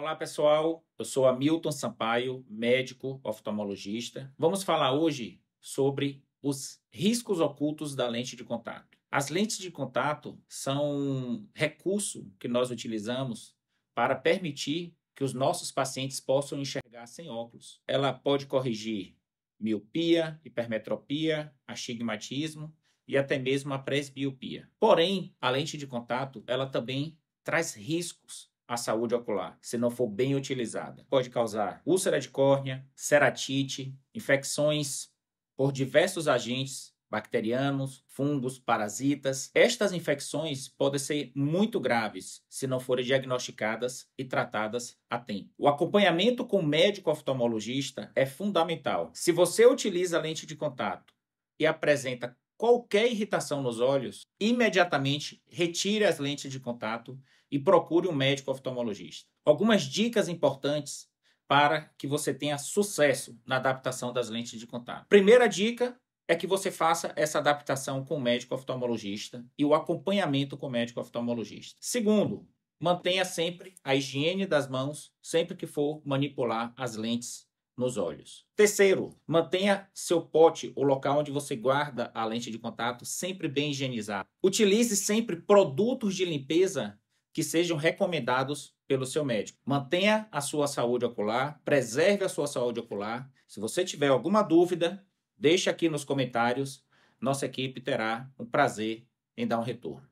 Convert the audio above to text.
Olá pessoal, eu sou Hamilton Sampaio, médico oftalmologista. Vamos falar hoje sobre os riscos ocultos da lente de contato. As lentes de contato são um recurso que nós utilizamos para permitir que os nossos pacientes possam enxergar sem óculos. Ela pode corrigir miopia, hipermetropia, astigmatismo e até mesmo a presbiopia. Porém, a lente de contato, ela também traz riscos à saúde ocular, se não for bem utilizada. Pode causar úlcera de córnea, ceratite, infecções por diversos agentes bacterianos, fungos, parasitas. Estas infecções podem ser muito graves se não forem diagnosticadas e tratadas a tempo. O acompanhamento com o médico oftalmologista é fundamental. Se você utiliza lente de contato e apresenta qualquer irritação nos olhos, imediatamente retire as lentes de contato e procure um médico oftalmologista. Algumas dicas importantes para que você tenha sucesso na adaptação das lentes de contato. Primeira dica é que você faça essa adaptação com o médico oftalmologista e o acompanhamento com o médico oftalmologista. Segundo, mantenha sempre a higiene das mãos sempre que for manipular as lentes nos olhos. Terceiro, mantenha seu pote o local onde você guarda a lente de contato sempre bem higienizado. Utilize sempre produtos de limpeza que sejam recomendados pelo seu médico. Mantenha a sua saúde ocular, preserve a sua saúde ocular. Se você tiver alguma dúvida, deixe aqui nos comentários. Nossa equipe terá um prazer em dar um retorno.